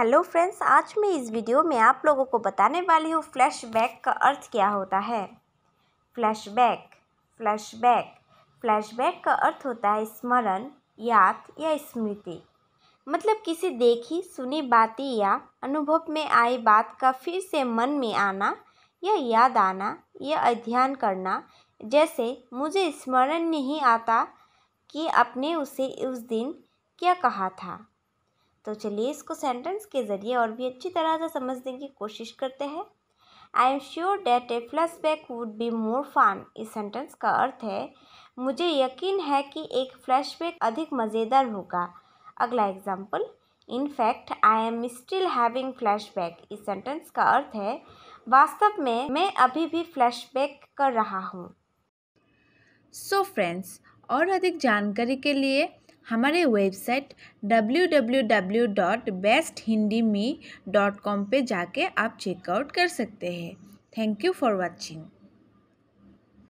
hello friends आज मैं इस वीडियो में आप लोगों को बताने वाली हूँ फ्लैशबैक का अर्थ क्या होता है फ्लैशबैक फ्लैशबैक फ्लैशबैक का अर्थ होता है स्मरण याद या स्मृति मतलब किसी देखी सुनी बातें या अनुभव में आई बात का फिर से मन में आना या याद आना या अध्ययन करना जैसे मुझे स्मरण नहीं आता कि आपने उसे उस दिन क्या कहा था तो चलिए इसको सेंटेंस के ज़रिए और भी अच्छी तरह से समझने की कोशिश करते हैं I am sure that a flashback would be more fun इस सेंटेंस का अर्थ है मुझे यकीन है कि एक फ्लैशबैक अधिक मज़ेदार होगा अगला example in fact I am still having back इस सेंटेंस का अर्थ है वास्तव में मैं अभी भी फ्लैशबैक कर रहा हूँ सो so फ्रेंड्स और अधिक जानकारी के लिए हमारे website W W W dot best Hindi me dot com पर जाके आप चेकआउट कर सकते हैं थैंक यू फॉर वॉचिंग